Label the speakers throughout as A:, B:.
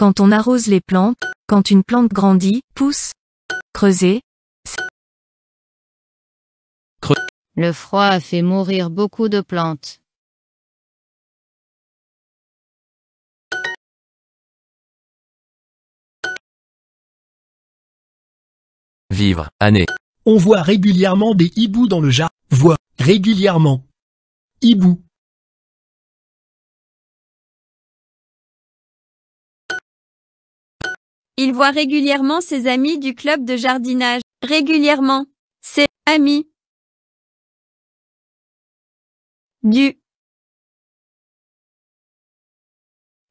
A: Quand on arrose les plantes, quand une plante grandit, pousse, creuser. Le froid a fait mourir beaucoup de plantes. Vivre, année. On voit régulièrement des hiboux dans le jardin. Voit, régulièrement. Hiboux. Il voit régulièrement ses amis du club de jardinage. Régulièrement. Ses amis. Du.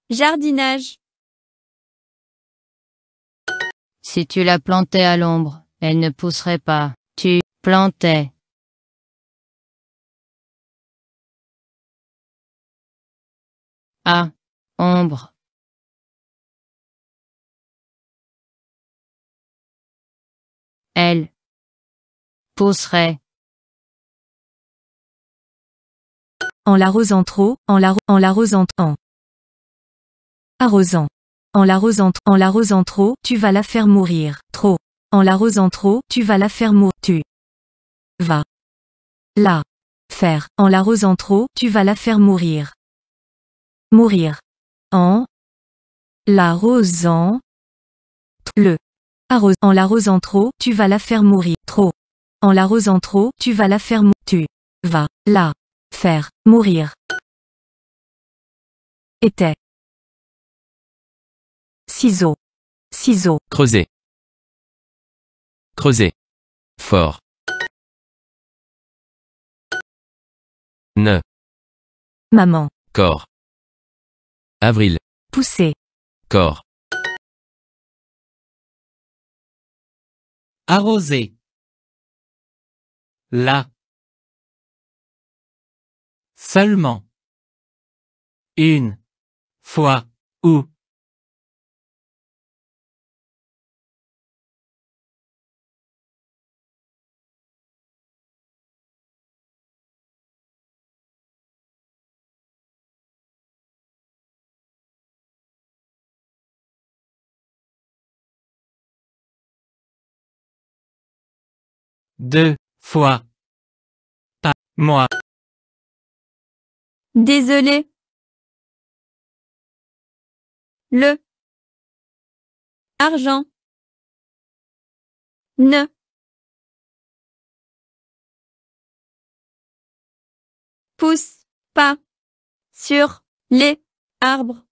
A: Jardinage. Si tu la plantais à l'ombre, elle ne pousserait pas. Tu plantais. À ah, ombre. elle pousserait. En l'arrosant trop, en l'arrosant, en arrosant. En l'arrosant,
B: en l'arrosant trop, tu vas la faire mourir, trop. En l'arrosant trop, tu vas la faire mourir, tu vas la faire. En l'arrosant trop, tu vas la faire mourir. Mourir. En l'arrosant, le Arrose. En l'arrosant trop, tu vas la faire mourir. Trop.
A: En l'arrosant trop, tu vas la faire mourir. Tu vas la faire mourir. Était. Ciseaux. Ciseaux. Creuser. Creuser. Fort. Ne. Maman. Corps. Avril. Pousser. Corps. Arroser. Là. Seulement. Une. Fois. Ou. deux fois pas moi. Désolé. Le argent ne pousse pas sur les arbres.